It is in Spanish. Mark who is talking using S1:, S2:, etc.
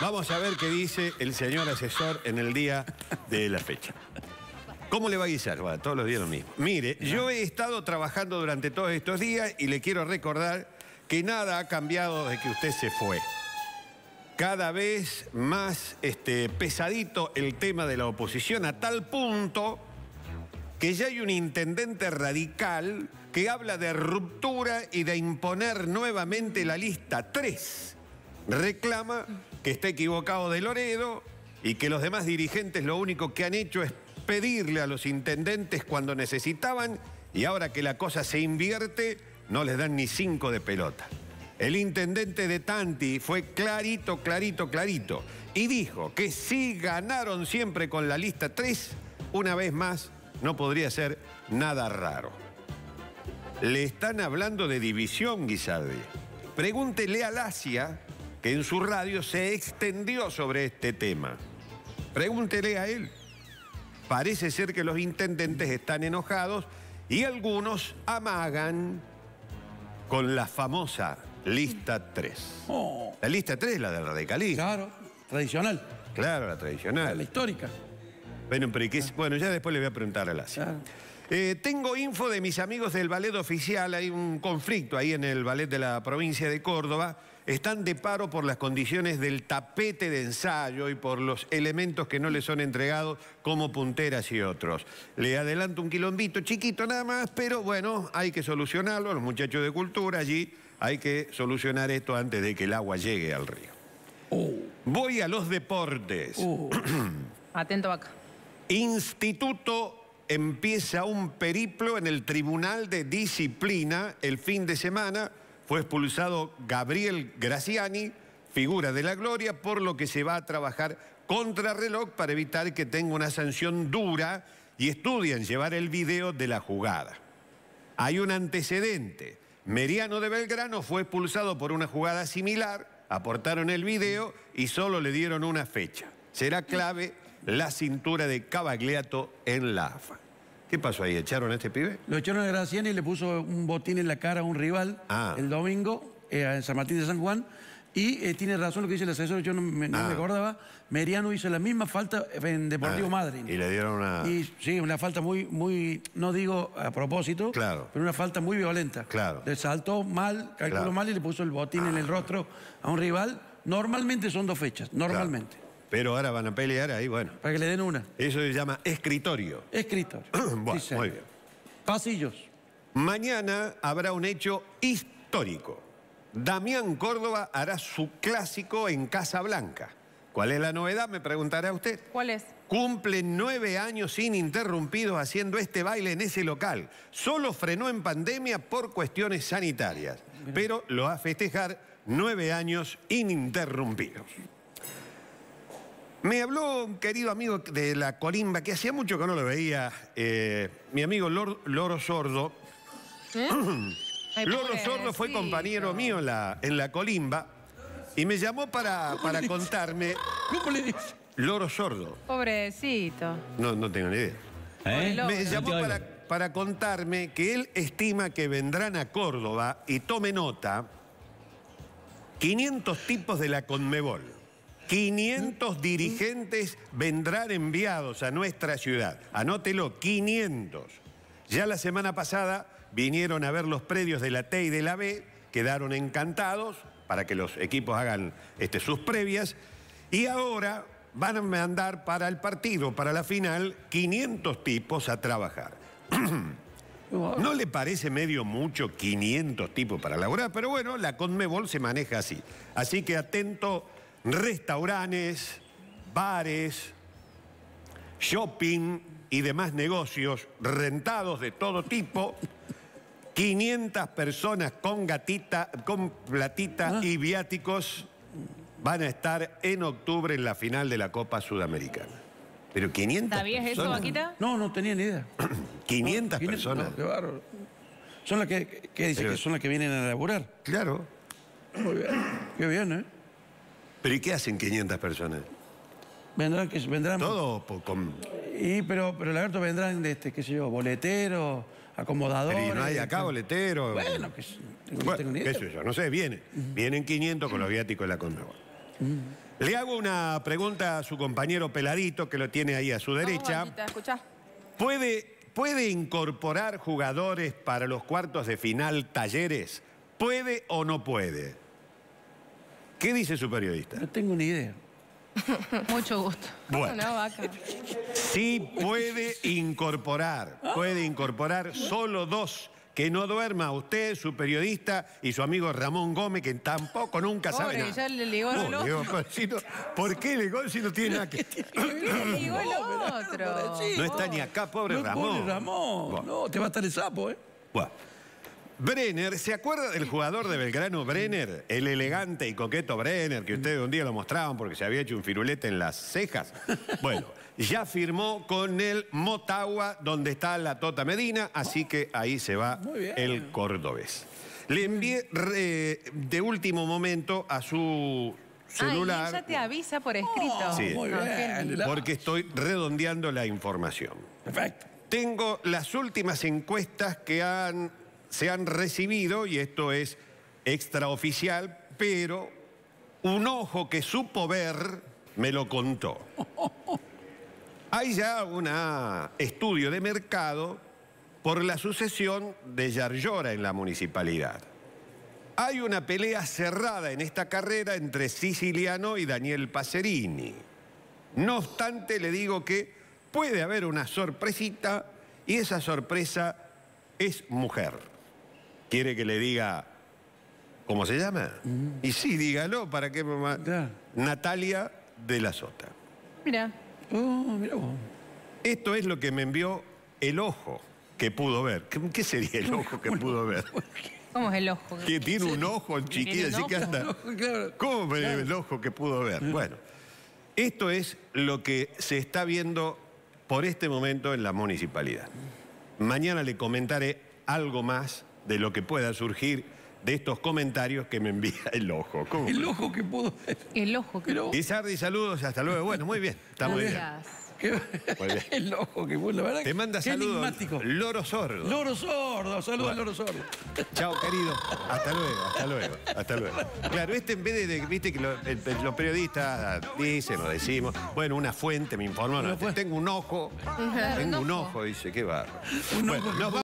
S1: Vamos a ver qué dice el señor asesor en el día de la fecha. ¿Cómo le va a guisar? todos los días lo mismo. Mire, yo he estado trabajando durante todos estos días y le quiero recordar que nada ha cambiado desde que usted se fue. Cada vez más este, pesadito el tema de la oposición a tal punto que ya hay un intendente radical que habla de ruptura y de imponer nuevamente la lista 3 reclama que está equivocado de Loredo y que los demás dirigentes lo único que han hecho es pedirle a los intendentes cuando necesitaban y ahora que la cosa se invierte no les dan ni cinco de pelota. El intendente de Tanti fue clarito, clarito, clarito y dijo que si ganaron siempre con la lista 3, una vez más no podría ser nada raro. Le están hablando de división, Guisardi. Pregúntele a Lacia que en su radio se extendió sobre este tema. Pregúntele a él. Parece ser que los intendentes están enojados y algunos amagan con la famosa lista 3. La lista 3 es la del radicalismo. Claro, tradicional. Claro, la tradicional. La, histórica. Bueno, bueno, ya después le voy a preguntar a la Claro. Eh, tengo info de mis amigos del ballet oficial, hay un conflicto ahí en el ballet de la provincia de Córdoba. Están de paro por las condiciones del tapete de ensayo y por los elementos que no les son entregados como punteras y otros. Le adelanto un quilombito chiquito nada más, pero bueno, hay que solucionarlo, los muchachos de cultura allí, hay que solucionar esto antes de que el agua llegue al río. Oh. Voy a los deportes. Oh. Atento acá. Instituto empieza un periplo en el Tribunal de Disciplina el fin de semana. Fue expulsado Gabriel Graciani, figura de la gloria, por lo que se va a trabajar contra reloj para evitar que tenga una sanción dura y estudian llevar el video de la jugada. Hay un antecedente. Meriano de Belgrano fue expulsado por una jugada similar, aportaron el video y solo le dieron una fecha. Será clave la cintura de Cabagliato en la AFA. ¿Qué pasó ahí? ¿Echaron a este pibe? Lo echaron a Graciani y le puso un botín en la cara a un rival ah. el domingo en eh, San Martín de San Juan. Y eh, tiene razón lo que dice el asesor, yo no me, ah. acordaba. Meriano hizo la misma falta en Deportivo ah, Madrid. Y le dieron una. Y, sí, una falta muy, muy, no digo a propósito, pero una falta muy violenta. Claro. Le saltó mal, calculó mal y le puso el botín en el rostro a un rival. Normalmente son dos fechas, normalmente. Pero ahora van a pelear ahí, bueno. Para que le den una. Eso se llama escritorio. Escritorio. bueno, muy bien. Pasillos. Mañana habrá un hecho histórico. Damián Córdoba hará su clásico en Casa Blanca. ¿Cuál es la novedad? Me preguntará usted. ¿Cuál es? Cumple nueve años ininterrumpidos haciendo este baile en ese local. Solo frenó en pandemia por cuestiones sanitarias, pero lo va a festejar nueve años ininterrumpidos. Me habló un querido amigo de la Colimba, que hacía mucho que no lo veía, eh, mi amigo Loro Sordo. ¿Eh? Loro Sordo fue compañero mío en la, en la Colimba y me llamó para, para contarme... ¿Cómo Loro Sordo. Pobrecito. No, no tengo ni idea. ¿Eh? Me llamó para contarme que él estima que vendrán a Córdoba, y tome nota, 500 tipos de la Conmebol. 500 dirigentes vendrán enviados a nuestra ciudad. Anótelo, 500. Ya la semana pasada vinieron a ver los predios de la T y de la B, quedaron encantados para que los equipos hagan este, sus previas y ahora van a mandar para el partido, para la final, 500 tipos a trabajar. ¿No le parece medio mucho 500 tipos para laburar? Pero bueno, la Conmebol se maneja así. Así que atento restaurantes, bares, shopping y demás negocios rentados de todo tipo, 500 personas con gatita, con platita ah. y viáticos van a estar en octubre en la final de la Copa Sudamericana. Pero 500 eso, Vaquita? No, no tenía ni idea. 500 personas. Son las que, dice que son las que vienen a laburar. Claro. Muy bien. Qué bien, ¿eh? ¿Pero y qué hacen 500 personas? Vendrán, que, vendrán... Todo con... pero, pero vendrán, de este, qué sé yo, Boletero, acomodadores... no hay acá boletero. Bueno, que, no no sé, vienen. Vienen 500 con los viáticos de la Conmebol. Le hago una pregunta a su compañero Peladito, que lo tiene ahí a su derecha. ¿Puede, ¿Puede incorporar jugadores para los cuartos de final talleres? ¿Puede o no puede? ¿Qué dice su periodista? No tengo ni idea. Mucho gusto. Bueno. Sí puede incorporar, puede incorporar solo dos. Que no duerma usted, su periodista y su amigo Ramón Gómez, que tampoco nunca sabe nada. ya le ligó el pues, ¿Por qué ligó si no tiene nada que...? le ligó el otro. No está ni acá, pobre Ramón. Pobre Ramón. No, te va a estar el sapo, ¿eh? Bueno. Brenner, ¿se acuerda del jugador de Belgrano Brenner? El elegante y coqueto Brenner, que ustedes un día lo mostraban porque se había hecho un firulete en las cejas. Bueno, ya firmó con el Motagua, donde está la Tota Medina, así que ahí se va el cordobés. Le envié de último momento a su
S2: celular.
S1: te avisa por escrito. Oh, sí, muy bien. porque estoy redondeando la información. Perfecto. Tengo las últimas encuestas que han se han recibido, y esto es extraoficial, pero un ojo que supo ver me lo contó. Hay ya un estudio de mercado por la sucesión de Yaryora en la municipalidad. Hay una pelea cerrada en esta carrera entre Siciliano y Daniel Pacerini. No obstante, le digo que puede haber una sorpresita y esa sorpresa es mujer. ¿Quiere que le diga cómo se llama? Mm. Y sí, dígalo, ¿para qué mamá? Natalia de la Sota. Mira. Oh, esto es lo que me envió el ojo que pudo ver. ¿Qué, sería el ojo que pudo ver? ¿Cómo es el ojo? Que tiene un ojo chiquito, así que anda. ¿Cómo el ojo que pudo ver? Bueno, esto es lo que se está viendo por este momento en la municipalidad. Mañana le comentaré algo más de lo que pueda surgir de estos comentarios que me envía el ojo. El ojo que puedo El ojo que Y Sardi, saludos, hasta luego. Bueno, muy bien, estamos muy bien. el ojo que pudo, la verdad. Te manda saludos. Loro Sordo. Loro Sordo, saludos bueno. Loro Sordo. Chao, querido. Hasta luego, hasta luego, hasta luego. Claro, este en vez de, viste que los periodistas dicen, lo decimos, bueno, una fuente me informó, tengo un ojo, tengo un ojo, dice, qué barro. Un